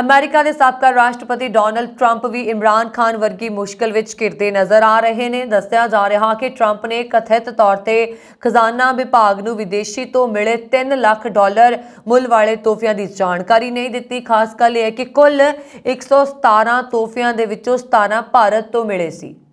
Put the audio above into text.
America ਦੇ ਸਾਬਕਾ ਰਾਸ਼ਟਰਪਤੀ ਡੋਨਲਡ ਟਰੰਪ ਵੀ ਇਮਰਾਨ ਖਾਨ ਵਰਗੀ ਮੁਸ਼ਕਲ ਵਿੱਚ ਘਿਰਦੇ ਨਜ਼ਰ ਆ ਰਹੇ ਨੇ ਦੱਸਿਆ ਜਾ ਰਿਹਾ ਕਿ ਟਰੰਪ ਨੇ ਕਥਿਤ ਤੌਰ ਤੇ ਖਜ਼ਾਨਾ ਵਿਭਾਗ ਨੂੰ ਵਿਦੇਸ਼ੀ ਤੋਂ ਮਿਲੇ 3 ਲੱਖ ਡਾਲਰ ਮੁੱਲ ਵਾਲੇ ਤੋਹਫਿਆਂ ਦੀ ਜਾਣਕਾਰੀ ਨਹੀਂ ਦਿੱਤੀ ਖਾਸ ਕਰਕੇ ਇਹ ਕਿ ਕੁੱਲ 117 ਤੋਹਫਿਆਂ ਦੇ ਵਿੱਚੋਂ 17 ਭਾਰਤ ਤੋਂ ਮਿਲੇ ਸੀ